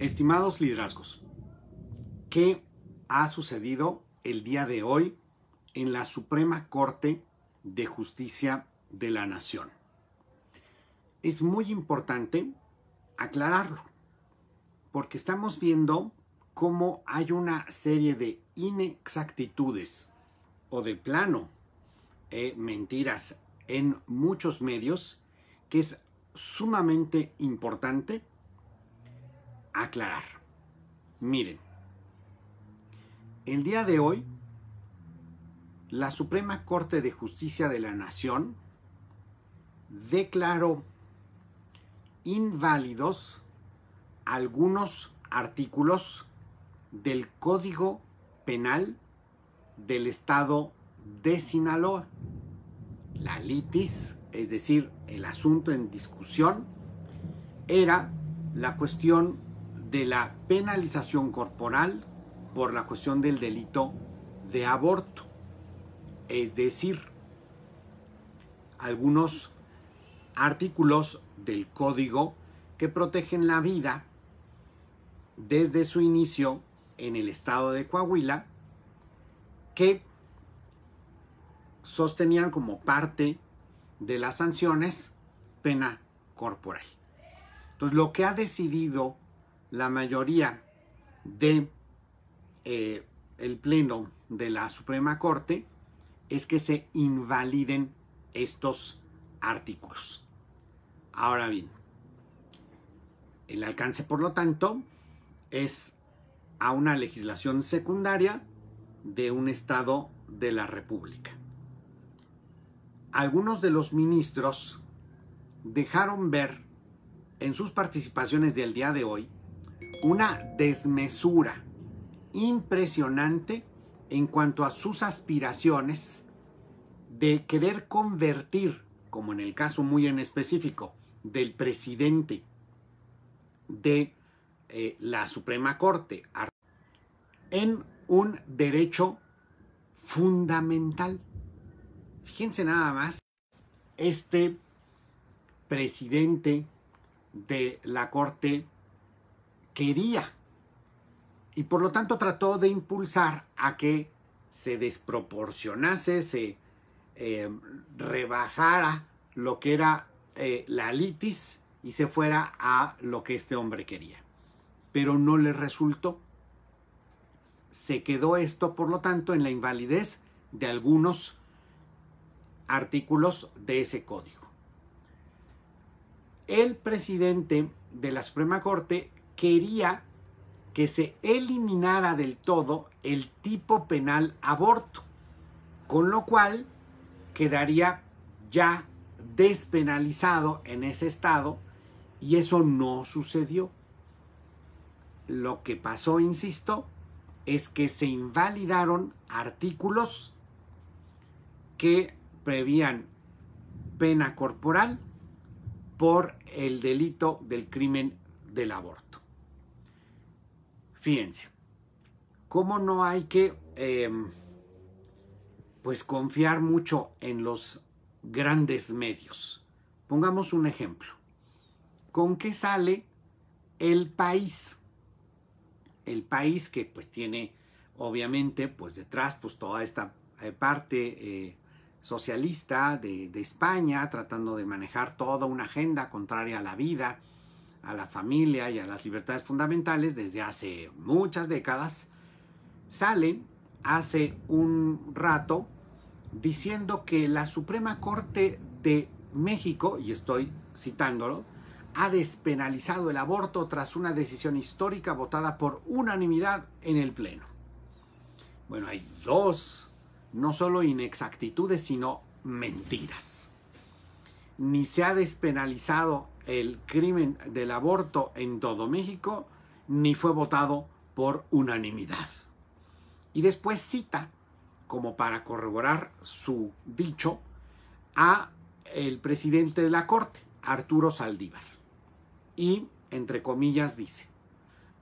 Estimados liderazgos, ¿qué ha sucedido el día de hoy en la Suprema Corte de Justicia de la Nación? Es muy importante aclararlo, porque estamos viendo cómo hay una serie de inexactitudes o de plano eh, mentiras en muchos medios que es sumamente importante aclarar. Miren, el día de hoy, la Suprema Corte de Justicia de la Nación declaró inválidos algunos artículos del Código Penal del Estado de Sinaloa. La litis, es decir, el asunto en discusión, era la cuestión de la penalización corporal por la cuestión del delito de aborto. Es decir, algunos artículos del código que protegen la vida desde su inicio en el estado de Coahuila, que sostenían como parte de las sanciones pena corporal. Entonces, lo que ha decidido la mayoría de eh, el pleno de la Suprema Corte es que se invaliden estos artículos. Ahora bien, el alcance, por lo tanto, es a una legislación secundaria de un Estado de la República. Algunos de los ministros dejaron ver en sus participaciones del día de hoy una desmesura impresionante en cuanto a sus aspiraciones de querer convertir, como en el caso muy en específico del presidente de eh, la Suprema Corte, en un derecho fundamental. Fíjense nada más, este presidente de la Corte quería. Y por lo tanto trató de impulsar a que se desproporcionase, se eh, rebasara lo que era eh, la litis y se fuera a lo que este hombre quería. Pero no le resultó. Se quedó esto, por lo tanto, en la invalidez de algunos artículos de ese código. El presidente de la Suprema Corte quería que se eliminara del todo el tipo penal aborto, con lo cual quedaría ya despenalizado en ese estado y eso no sucedió. Lo que pasó, insisto, es que se invalidaron artículos que prevían pena corporal por el delito del crimen del aborto. Fíjense, cómo no hay que em, pues confiar mucho en los grandes medios. Pongamos un ejemplo. ¿Con qué sale el país? El país que pues tiene obviamente pues detrás pues toda esta eh, parte eh, socialista de, de España tratando de manejar toda una agenda contraria a la vida, a la familia y a las libertades fundamentales desde hace muchas décadas, salen hace un rato diciendo que la Suprema Corte de México, y estoy citándolo, ha despenalizado el aborto tras una decisión histórica votada por unanimidad en el Pleno. Bueno, hay dos, no solo inexactitudes, sino mentiras ni se ha despenalizado el crimen del aborto en todo México, ni fue votado por unanimidad. Y después cita, como para corroborar su dicho, a el presidente de la Corte, Arturo Saldívar. Y, entre comillas, dice,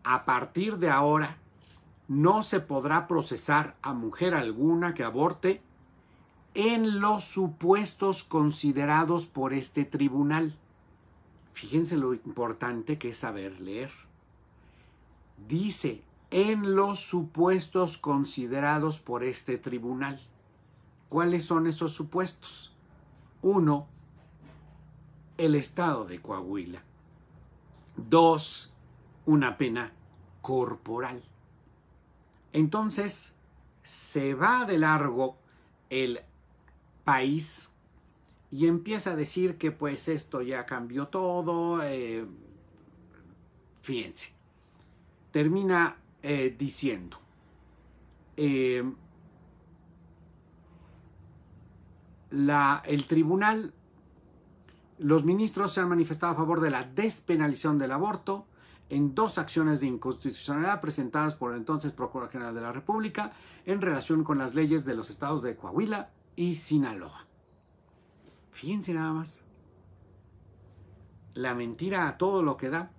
a partir de ahora no se podrá procesar a mujer alguna que aborte en los supuestos considerados por este tribunal. Fíjense lo importante que es saber leer. Dice, en los supuestos considerados por este tribunal. ¿Cuáles son esos supuestos? Uno, el estado de Coahuila. Dos, una pena corporal. Entonces, se va de largo el país y empieza a decir que pues esto ya cambió todo. Eh, fíjense, termina eh, diciendo, em, la, el tribunal, los ministros se han manifestado a favor de la despenalización del aborto en dos acciones de inconstitucionalidad presentadas por el entonces Procurador General de la República en relación con las leyes de los estados de Coahuila, y Sinaloa. Fíjense nada más. La mentira a todo lo que da,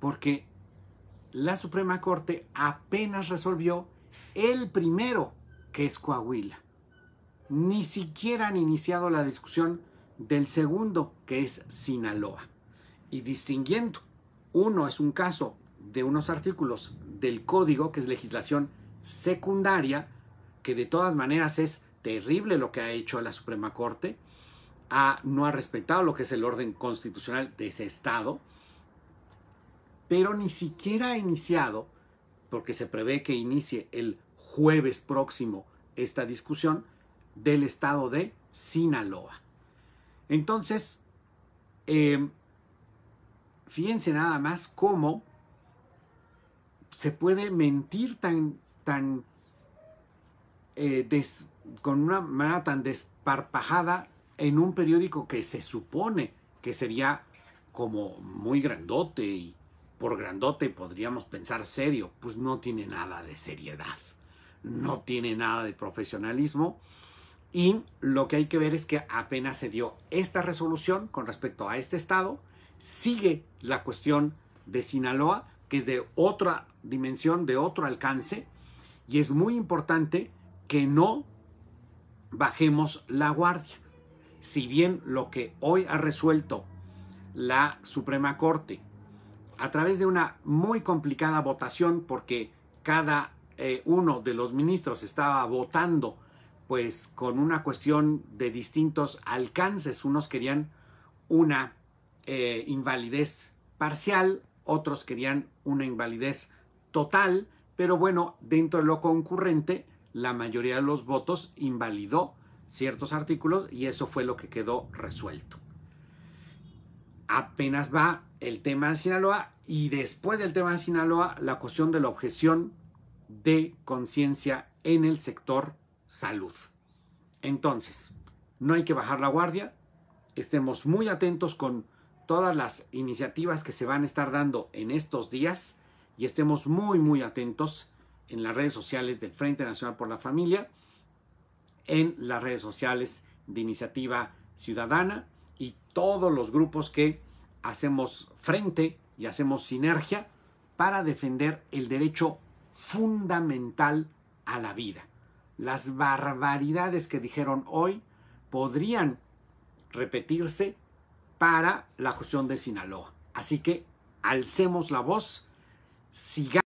porque la Suprema Corte apenas resolvió el primero, que es Coahuila. Ni siquiera han iniciado la discusión del segundo, que es Sinaloa. Y distinguiendo, uno es un caso de unos artículos del código, que es legislación secundaria, que de todas maneras es terrible lo que ha hecho la Suprema Corte. no ha respetado lo que es el orden constitucional de ese Estado, pero ni siquiera ha iniciado, porque se prevé que inicie el jueves próximo esta discusión, del Estado de Sinaloa. Entonces, eh, fíjense nada más cómo se puede mentir tan, tan eh, des, con una manera tan desparpajada en un periódico que se supone que sería como muy grandote y por grandote podríamos pensar serio, pues no tiene nada de seriedad, no tiene nada de profesionalismo y lo que hay que ver es que apenas se dio esta resolución con respecto a este estado, sigue la cuestión de Sinaloa, que es de otra dimensión, de otro alcance, y es muy importante que no bajemos la guardia. Si bien lo que hoy ha resuelto la Suprema Corte a través de una muy complicada votación, porque cada eh, uno de los ministros estaba votando pues con una cuestión de distintos alcances. Unos querían una eh, invalidez parcial, otros querían una invalidez total, pero bueno, dentro de lo concurrente, la mayoría de los votos invalidó ciertos artículos y eso fue lo que quedó resuelto. Apenas va el tema de Sinaloa y después del tema de Sinaloa la cuestión de la objeción de conciencia en el sector salud. Entonces, no hay que bajar la guardia, estemos muy atentos con todas las iniciativas que se van a estar dando en estos días y estemos muy muy atentos en las redes sociales del Frente Nacional por la Familia, en las redes sociales de Iniciativa Ciudadana y todos los grupos que hacemos frente y hacemos sinergia para defender el derecho fundamental a la vida. Las barbaridades que dijeron hoy podrían repetirse para la cuestión de Sinaloa. Así que alcemos la voz, sigamos.